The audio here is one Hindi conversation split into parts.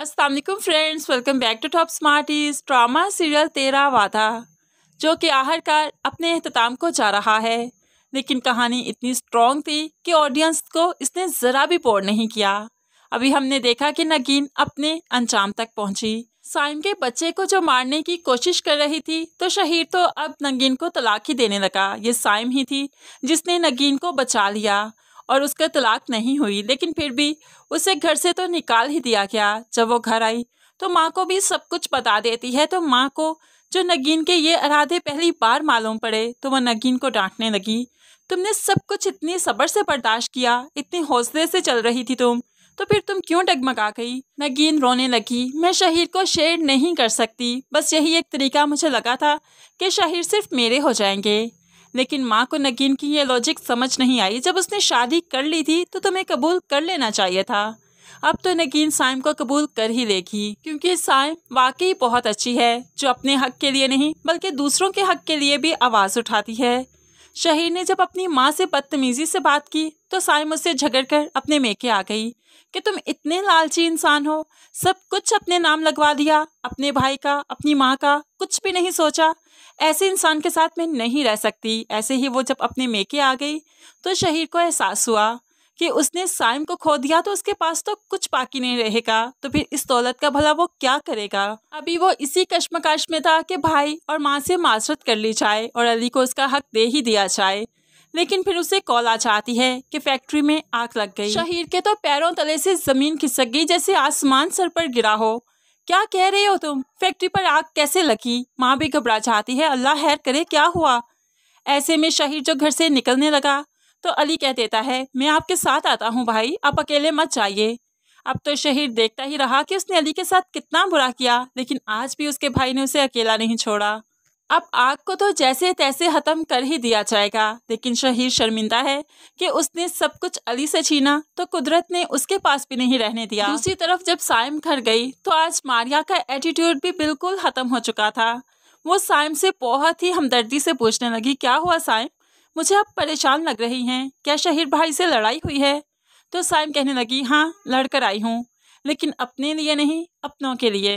Aslam friends welcome back to top smarties drama serial तेरा वादा जो कि आखिरकार अपने अहतमाम को जा रहा है लेकिन कहानी इतनी स्ट्रॉन्ग थी कि ऑडियंस को इसने ज़रा भी बोर नहीं किया अभी हमने देखा कि नगीन अपने अंजाम तक पहुंची साइम के बच्चे को जो मारने की कोशिश कर रही थी तो शहीर तो अब नगीन को तलाक ही देने लगा ये साइम ही थी जिसने नगीन को बचा लिया और उसका तलाक नहीं हुई लेकिन फिर भी उसे घर से तो निकाल ही दिया गया जब वो घर आई तो माँ को भी सब कुछ बता देती है तो माँ को जो नगीन के ये अराधे पहली बार मालूम पड़े तो वह नगीन को डांटने लगी तुमने सब कुछ इतनी सबर से बर्दाश्त किया इतनी हौसले से चल रही थी तुम तो फिर तुम क्यों डगमगा गई नगीन रोने लगी मैं शहीर को शेर नहीं कर सकती बस यही एक तरीका मुझे लगा था कि शहीर सिर्फ मेरे हो जाएंगे लेकिन माँ को नगीन की यह लॉजिक समझ नहीं आई जब उसने शादी कर ली थी तो तुम्हें कबूल कर लेना चाहिए था अब तो नगीन साइम को कबूल कर ही लेगी क्योंकि साइम वाकई बहुत अच्छी है जो अपने हक के लिए नहीं बल्कि दूसरों के हक के लिए भी आवाज़ उठाती है शहीर ने जब अपनी माँ से बदतमीजी से बात की तो साइम उससे झगड़ कर अपने मेके आ गई कि तुम इतने लालची इंसान हो सब कुछ अपने नाम लगवा दिया अपने भाई का अपनी माँ का कुछ भी नहीं सोचा ऐसे इंसान के साथ मैं नहीं रह सकती ऐसे ही वो जब अपने मेके आ गई तो शहीर को एहसास हुआ कि उसने साइम को खो दिया तो उसके पास तो कुछ बाकी नहीं रहेगा तो फिर इस दौलत का भला वो क्या करेगा अभी वो इसी कश्मकाश में था कि भाई और माँ से माजरत कर ली जाए और अली को उसका हक दे ही दिया जाए लेकिन फिर उसे कॉल आ जाती है कि फैक्ट्री में आग लग गई शहीर के तो पैरों तले से जमीन खिसक गई जैसे आसमान सर पर गिरा हो क्या कह रहे हो तुम फैक्ट्री पर आग कैसे लगी माँ भी घबरा जाती है अल्लाह हैर करे क्या हुआ ऐसे में शहीर जो घर से निकलने लगा तो अली कह देता है मैं आपके साथ आता हूँ भाई आप अकेले मत जाइए अब तो शहीद देखता ही रहा कि उसने अली के साथ कितना बुरा किया लेकिन आज भी उसके भाई ने उसे अकेला नहीं छोड़ा अब आग को तो जैसे तैसे ख़त्म कर ही दिया जाएगा लेकिन शहीद शर्मिंदा है कि उसने सब कुछ अली से छीना तो कुदरत ने उसके पास भी नहीं रहने दिया दूसरी तरफ जब साइम घर गई तो आज मारिया का एटीट्यूड भी बिल्कुल ख़त्म हो चुका था वो साइम से बहुत ही हमदर्दी से पूछने लगी क्या हुआ साइम मुझे आप परेशान लग रही हैं क्या शहीर भाई से लड़ाई हुई है तो साइम कहने लगी हाँ लड़कर आई हूँ लेकिन अपने लिए नहीं अपनों के लिए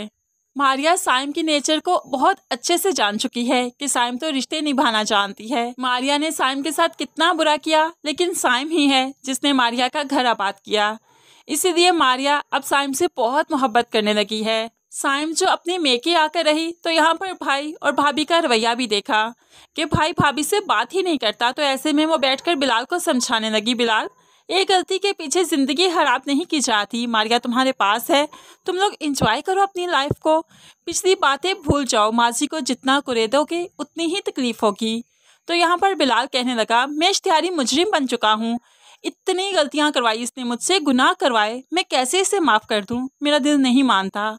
मारिया साइम की नेचर को बहुत अच्छे से जान चुकी है कि साइम तो रिश्ते निभाना जानती है मारिया ने साइम के साथ कितना बुरा किया लेकिन साइम ही है जिसने मारिया का घर आबाद किया इसीलिए मारिया अब साइम से बहुत मोहब्बत करने लगी है साइम जो अपने मेके आकर रही तो यहाँ पर भाई और भाभी का रवैया भी देखा कि भाई भाभी से बात ही नहीं करता तो ऐसे में वो बैठकर बिलाल को समझाने लगी बिलाल एक गलती के पीछे ज़िंदगी ख़राब नहीं की जाती मारिया तुम्हारे पास है तुम लोग इंजॉय करो अपनी लाइफ को पिछली बातें भूल जाओ माजी को जितना कुरेदोगे उतनी ही तकलीफ होगी तो यहाँ पर बिलाल कहने लगा मैं इश्तिहारी मुजरिम बन चुका हूँ इतनी गलतियाँ करवाई इसने मुझसे गुनाह करवाए मैं कैसे इसे माफ़ कर दूँ मेरा दिल नहीं मानता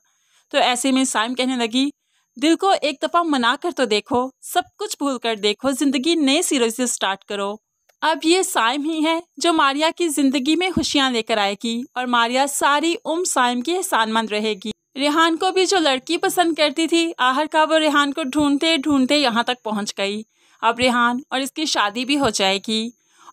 तो ऐसे में साइम कहने लगी दिल को एक दफ़ा मना कर तो देखो सब कुछ भूल कर देखो ज़िंदगी नए सिरे से स्टार्ट करो अब ये साइम ही है जो मारिया की ज़िंदगी में खुशियाँ लेकर आएगी और मारिया सारी उम्र साइम की एहसानमंद रहेगी रेहान को भी जो लड़की पसंद करती थी आहर का वो रेहान को ढूंढते ढूंढते यहाँ तक पहुँच गई अब रेहान और इसकी शादी भी हो जाएगी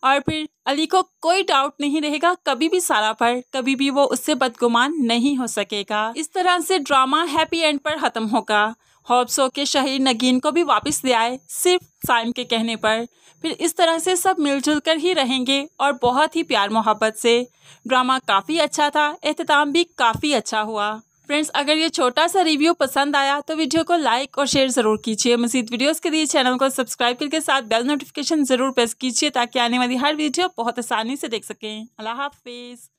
और फिर अली को कोई डाउट नहीं रहेगा कभी भी सारा पर कभी भी वो उससे बदगुमान नहीं हो सकेगा इस तरह से ड्रामा हैप्पी एंड पर ख़त्म होगा हॉब्सो के शहीद नगीन को भी वापस ले आए सिर्फ साइम के कहने पर फिर इस तरह से सब मिलजुल कर ही रहेंगे और बहुत ही प्यार मोहब्बत से ड्रामा काफ़ी अच्छा था अहतमाम भी काफ़ी अच्छा हुआ फ्रेंड्स अगर ये छोटा सा रिव्यू पसंद आया तो वीडियो को लाइक और शेयर ज़रूर कीजिए मजीद वीडियोस के लिए चैनल को सब्सक्राइब करके साथ बेल नोटिफिकेशन ज़रूर प्रेस कीजिए ताकि आने वाली हर वीडियो बहुत आसानी से देख सकें अल्लाह हाफिज़